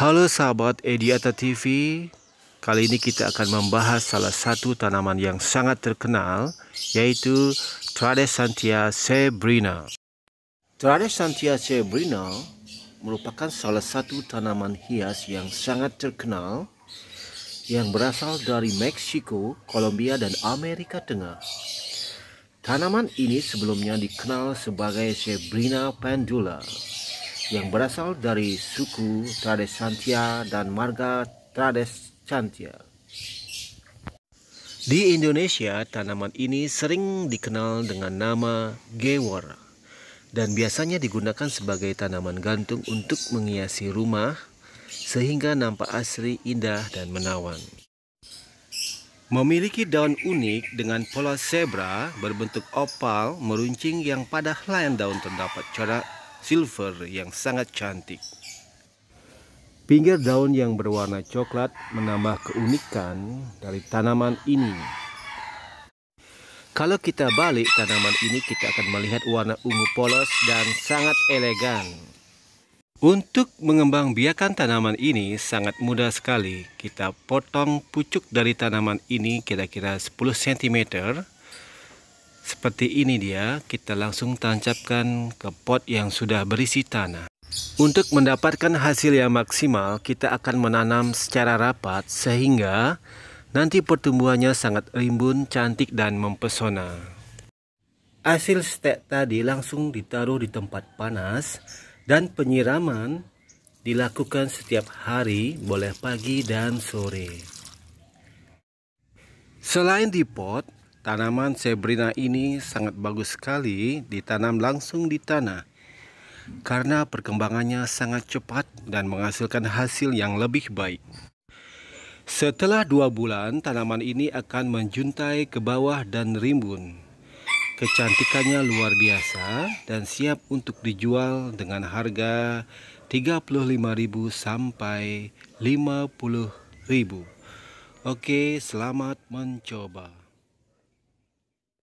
Halo sahabat Ediata TV, kali ini kita akan membahas salah satu tanaman yang sangat terkenal yaitu Tradescantia sebrina. Tradescantia sebrina merupakan salah satu tanaman hias yang sangat terkenal yang berasal dari Meksiko, Kolombia, dan Amerika Tengah. Tanaman ini sebelumnya dikenal sebagai Sebrina pendula yang berasal dari suku Tradescantia dan marga Tradescantia. Di Indonesia, tanaman ini sering dikenal dengan nama gewor dan biasanya digunakan sebagai tanaman gantung untuk menghiasi rumah sehingga nampak asri, indah, dan menawan. Memiliki daun unik dengan pola zebra berbentuk opal meruncing yang pada helaian daun terdapat corak silver yang sangat cantik. Pinggir daun yang berwarna coklat menambah keunikan dari tanaman ini. Kalau kita balik tanaman ini kita akan melihat warna ungu polos dan sangat elegan. Untuk mengembang biakan tanaman ini sangat mudah sekali. Kita potong pucuk dari tanaman ini kira-kira 10 cm seperti ini dia, kita langsung tancapkan ke pot yang sudah berisi tanah. Untuk mendapatkan hasil yang maksimal, kita akan menanam secara rapat sehingga nanti pertumbuhannya sangat rimbun, cantik, dan mempesona. Hasil stek tadi langsung ditaruh di tempat panas dan penyiraman dilakukan setiap hari, boleh pagi dan sore. Selain di pot, Tanaman sebrina ini sangat bagus sekali ditanam langsung di tanah karena perkembangannya sangat cepat dan menghasilkan hasil yang lebih baik. Setelah dua bulan, tanaman ini akan menjuntai ke bawah dan rimbun. Kecantikannya luar biasa dan siap untuk dijual dengan harga rp 35.000 sampai rp 50.000. Oke, selamat mencoba.